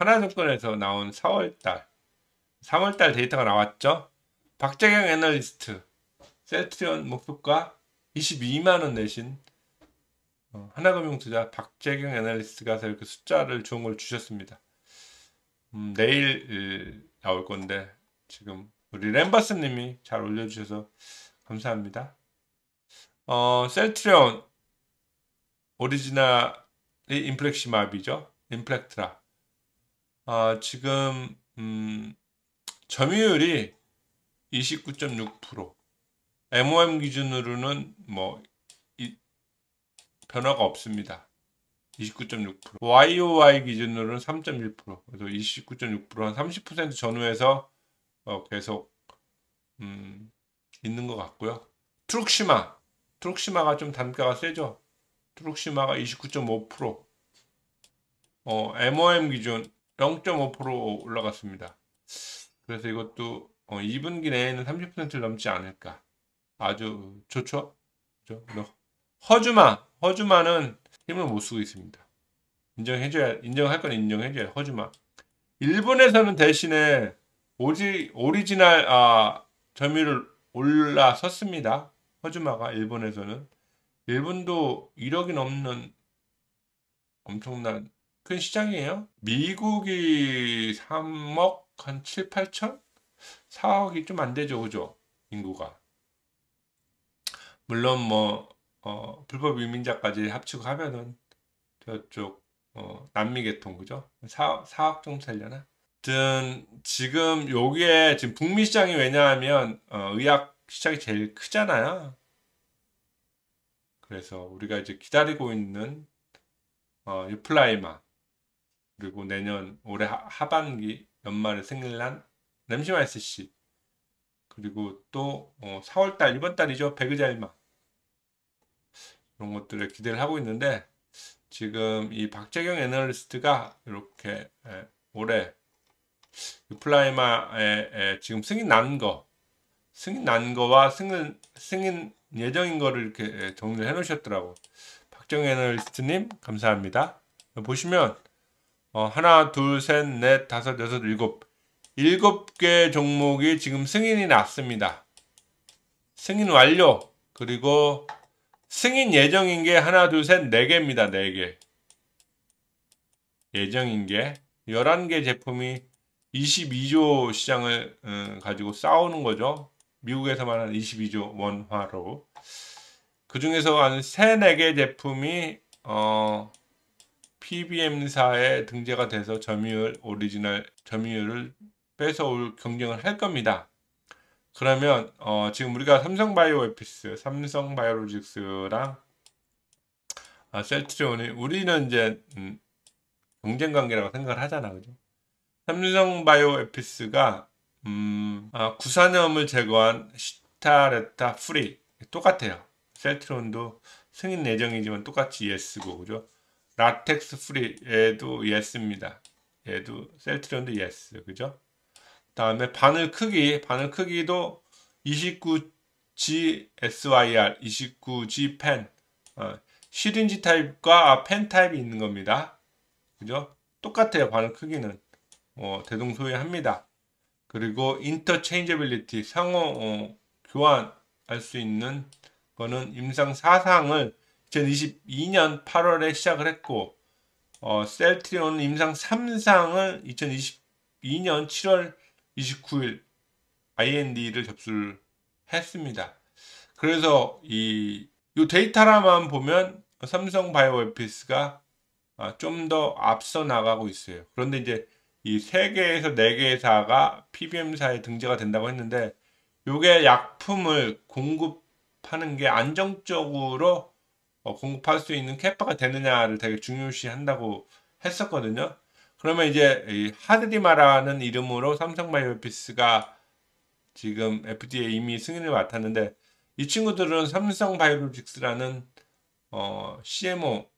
하나증권에서 나온 4월달, 3월달 데이터가 나왔죠. 박재경 애널리스트, 셀트리온 목표가 22만원 내신 어, 하나금융투자 박재경 애널리스트가서 이렇게 그 숫자를 좋은 걸 주셨습니다. 음, 내일 나올 건데 지금 우리 램버스님이 잘 올려주셔서 감사합니다. 어, 셀트리온 오리지널이 인플렉시마비죠. 인플렉트라. 아, 지금 음, 점유율이 29.6% MOM 기준으로는 뭐 이, 변화가 없습니다. 29.6% YOY 기준으로는 3.1% 그래서 29.6%한 30% 전후에서 어, 계속 음, 있는 것 같고요. 트룩시마 트룩시마가 좀 단가가 세죠. 트룩시마가 29.5% 어, MOM 기준 0.5% 올라갔습니다. 그래서 이것도 2분기 어, 내에는 30%를 넘지 않을까. 아주 좋죠? 그렇죠? 허주마, 허주마는 힘을 못 쓰고 있습니다. 인정해줘야, 인정할 건 인정해줘야 허주마. 일본에서는 대신에 오지, 오리지널, 아, 점유율 을 올라섰습니다. 허주마가 일본에서는. 일본도 1억이 넘는 엄청난 큰 시장이에요. 미국이 3억 한 7, 8천? 4억이 좀 안 되죠. 그죠? 인구가. 물론 뭐 어, 불법 이민자까지 합치고 하면은 저쪽 어, 남미 계통 그죠? 4, 4억 정도 살려나? 든 지금 여기에 지금 북미 시장이 왜냐하면 어, 의학 시장이 제일 크잖아요. 그래서 우리가 이제 기다리고 있는 어, 유플라이마 그리고 내년 올해 하반기 연말에 승인한 램시마 스씨 그리고 또 어, 4월달 이번 달이죠 백의자일마 이런 것들을 기대를 하고 있는데 지금 이 박재경 애널리스트가 이렇게 에, 올해 유플라이마에 에, 지금 승인 난 거 승인 난 거와 승인 승인 예정인 거를 이렇게 정리를 해 놓으셨더라고 박재경 애널리스트님 감사합니다 보시면 어, 하나, 둘, 셋, 넷, 다섯, 여섯, 일곱. 일곱 개 종목이 지금 승인이 났습니다. 승인 완료. 그리고 승인 예정인 게 하나, 둘, 셋, 네 개입니다. 네 개. 예정인 게 열한 개 제품이 22조 시장을 음, 가지고 싸우는 거죠. 미국에서 말하는 22조 원화로. 그 중에서 한 3, 4개 제품이 어, PBM사에 등재가 돼서 점유율 오리지널 점유율을 뺏어올 경쟁을 할 겁니다. 그러면 어, 지금 우리가 삼성바이오에피스, 삼성바이오로직스랑 아, 셀트리온이 우리는 이제 음, 경쟁 관계라고 생각을 하잖아, 그죠? 삼성바이오에피스가 음, 아, 구산염을 제거한 시타레타 프리 똑같아요. 셀트론도 승인 예정이지만 똑같이 예스고 그죠? 라텍스 프리 얘도 예스입니다. 얘도 셀트리온도 예스 그죠? 다음에 바늘 크기 바늘 크기도 29G SYR 29G 펜 어, 시린지 타입과 펜 타입이 있는 겁니다. 그죠? 똑같아요 바늘 크기는 어, 대동소이합니다. 그리고 인터체인저빌리티 상호 어, 교환할 수 있는 거는 임상 사상을 2022년 8월에 시작을 했고 어, 셀트리온 임상 3상을 2022년 7월 29일 IND를 접수를 했습니다. 그래서 이, 이 데이터라만 보면 삼성 바이오 에피스가 아, 좀더 앞서 나가고 있어요. 그런데 이제 이 3개에서 4개의 사가 PBM사에 등재가 된다고 했는데 요게 약품을 공급하는 게 안정적으로 어, 공급할 수 있는 캐파가 되느냐를 되게 중요시한다고 했었거든요. 그러면 이제 하드디마라는 이름으로 삼성바이오피스가 지금 FDA 이미 승인을 맡았는데 이 친구들은 삼성바이오로직스라는 어, CMO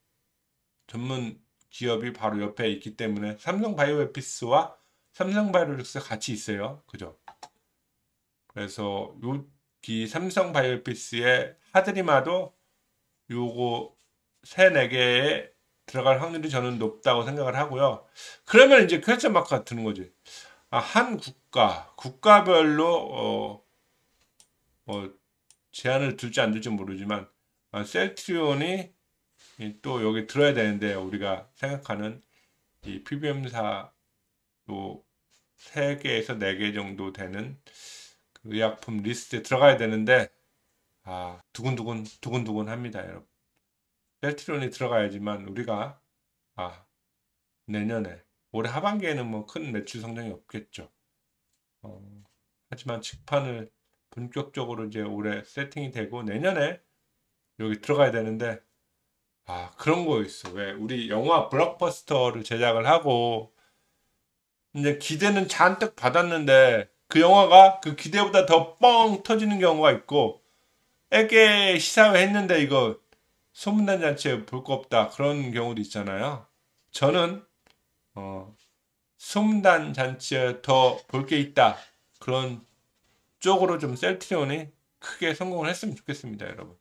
전문 기업이 바로 옆에 있기 때문에 삼성바이오에피스와 삼성바이오로직스 가 같이 있어요. 그죠? 그래서 요기 삼성바이오에피스의 하드리마도 요거 세 네 개에 들어갈 확률이 저는 높다고 생각을 하고요. 그러면 이제 퀘스천 마크가 드는 거지. 아, 한 국가, 국가별로 어, 뭐 제한을 둘지 안 둘지 모르지만 아, 셀트리온이 또 여기 들어야 되는데 우리가 생각하는 이 p b m 사또 3개에서 4개 정도 되는 그 의약품 리스트에 들어가야 되는데 아, 두근두근, 두근두근 합니다, 여러분. 셀트리온이 들어가야지만 우리가, 아, 내년에, 올해 하반기에는 뭐 큰 매출 성장이 없겠죠. 어, 하지만 직판을 본격적으로 이제 올해 세팅이 되고 내년에 여기 들어가야 되는데, 아, 그런 거 있어. 왜, 우리 영화 블록버스터를 제작을 하고, 이제 기대는 잔뜩 받았는데, 그 영화가 그 기대보다 더 뻥 터지는 경우가 있고, 이렇게 시사회 했는데 이거 소문난 잔치에 볼 거 없다 그런 경우도 있잖아요. 저는 어, 소문난 잔치에 더 볼 게 있다 그런 쪽으로 좀 셀트리온이 크게 성공을 했으면 좋겠습니다, 여러분.